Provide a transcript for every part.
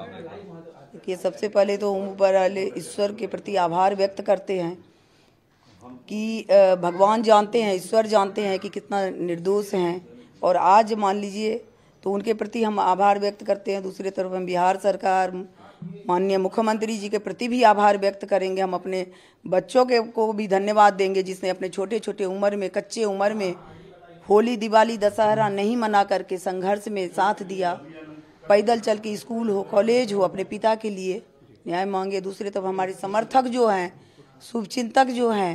देखिए सबसे पहले तो ओम ऊपर वाले ईश्वर के प्रति आभार व्यक्त करते हैं कि भगवान जानते हैं ईश्वर जानते हैं कि कितना निर्दोष हैं और आज मान लीजिए तो उनके प्रति हम आभार व्यक्त करते हैं दूसरी तरफ हम बिहार सरकार माननीय मुख्यमंत्री जी के प्रति भी आभार व्यक्त करेंगे हम अपने बच्चों के को भी धन्यवाद देंगे जिसने अपने छोटे छोटे उम्र में कच्चे उम्र में होली दिवाली दशहरा नहीं मना करके संघर्ष में साथ दिया पैदल चल के स्कूल हो कॉलेज हो अपने पिता के लिए न्याय मांगे दूसरे तब हमारे समर्थक जो हैं शुभचिंतक जो हैं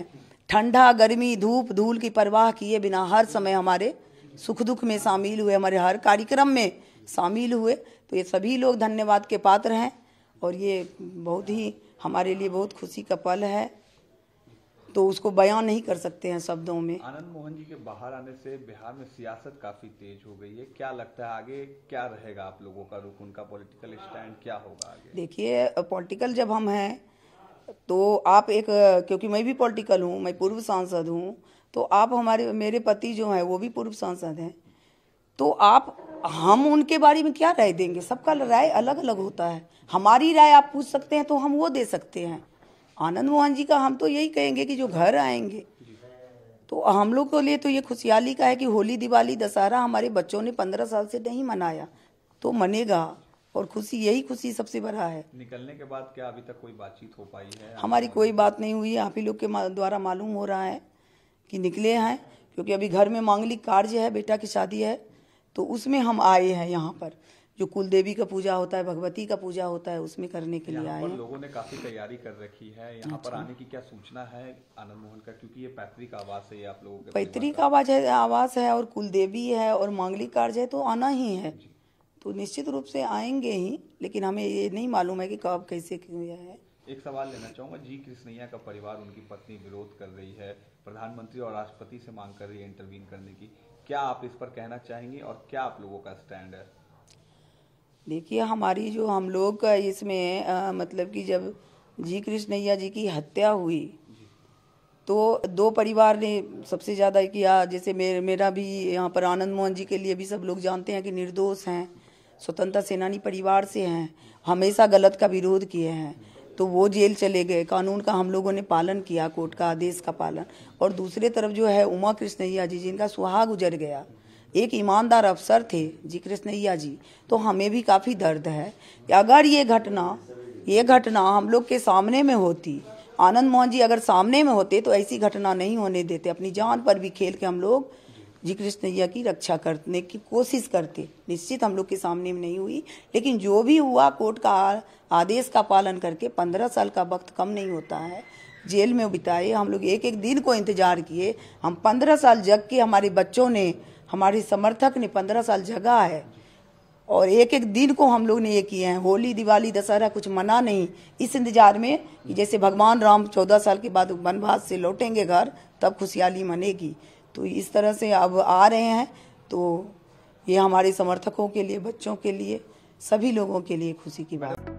ठंडा गर्मी धूप धूल की परवाह किए बिना हर समय हमारे सुख दुख में शामिल हुए हमारे हर कार्यक्रम में शामिल हुए तो ये सभी लोग धन्यवाद के पात्र हैं और ये बहुत ही हमारे लिए बहुत खुशी का पल है तो उसको बयान नहीं कर सकते हैं शब्दों में आनंद मोहन जी के बाहर आने से बिहार में सियासत काफी तेज हो गई है क्या लगता है आगे क्या रहेगा आप लोगों का रुख उनका पॉलिटिकल स्टैंड क्या होगा आगे देखिए पॉलिटिकल जब हम हैं तो आप एक क्योंकि मैं भी पॉलिटिकल हूँ मैं पूर्व सांसद हूँ तो आप हमारे मेरे पति जो हैं वो भी पूर्व सांसद हैं तो आप हम उनके बारे में क्या राय देंगे सबका राय अलग अलग होता है हमारी राय आप पूछ सकते हैं तो हम वो दे सकते हैं आनंद मोहन जी का हम तो यही कहेंगे कि जो घर आएंगे तो हम लोग के लिए तो ये खुशहाली का है कि होली दिवाली दशहरा हमारे बच्चों ने पंद्रह साल से नहीं मनाया तो मनेगा और खुशी यही खुशी सबसे बड़ा है निकलने के बाद क्या अभी तक कोई बातचीत हो पाई है हमारी कोई बात नहीं हुई आप ही लोग के द्वारा मालूम हो रहा है कि निकले हैं क्योंकि अभी घर में मांगलिक कार्य है बेटा की शादी है तो उसमें हम आए हैं यहाँ पर जो कुल देवी का पूजा होता है भगवती का पूजा होता है उसमें करने के लिए आए हैं लोगों ने काफी तैयारी कर रखी है यहाँ अच्छा। पर आने की क्या सूचना है आनंद मोहन का क्योंकि ये पैतृक आवास है आप लोगों पैतृक आवाज है आवास है और कुल देवी है और मांगलिक कार्य है तो आना ही है तो निश्चित रूप से आएंगे ही लेकिन हमें ये नहीं मालूम है कि कब कैसे किया है एक सवाल लेना चाहूँगा जी कृष्णैया का परिवार उनकी पत्नी विरोध कर रही है प्रधानमंत्री और राष्ट्रपति से मांग कर रही है इंटरवीन करने की क्या आप इस पर कहना चाहेंगे और क्या आप लोगों का स्टैंड है देखिए हमारी जो हम लोग का इसमें आ, मतलब कि जब जी कृष्णैया जी की हत्या हुई तो दो परिवार ने सबसे ज़्यादा किया जैसे मे मेरा भी यहाँ पर आनंद मोहन जी के लिए भी सब लोग जानते हैं कि निर्दोष हैं स्वतंत्रता सेनानी परिवार से हैं हमेशा गलत का विरोध किए हैं तो वो जेल चले गए कानून का हम लोगों ने पालन किया कोर्ट का आदेश का पालन और दूसरे तरफ जो है उमा कृष्णैया जी जिनका सुहाग गुजर गया एक ईमानदार अफसर थे जी कृष्णैया जी तो हमें भी काफ़ी दर्द है कि अगर ये घटना ये घटना हम लोग के सामने में होती आनंद मोहन जी अगर सामने में होते तो ऐसी घटना नहीं होने देते अपनी जान पर भी खेल के हम लोग जी कृष्णैया की रक्षा करने की कोशिश करते निश्चित हम लोग के सामने में नहीं हुई लेकिन जो भी हुआ कोर्ट का आदेश का पालन करके पंद्रह साल का वक्त कम नहीं होता है जेल में बिताए हम लोग एक एक दिन को इंतज़ार किए हम पंद्रह साल जग के हमारे बच्चों ने हमारी समर्थक ने पंद्रह साल जगा है और एक एक दिन को हम लोग ने ये किए हैं होली दिवाली दशहरा कुछ मना नहीं इस इंतजार में कि जैसे भगवान राम चौदह साल के बाद वनवास से लौटेंगे घर तब खुशहाली मनेगी तो इस तरह से अब आ रहे हैं तो ये हमारे समर्थकों के लिए बच्चों के लिए सभी लोगों के लिए खुशी की बात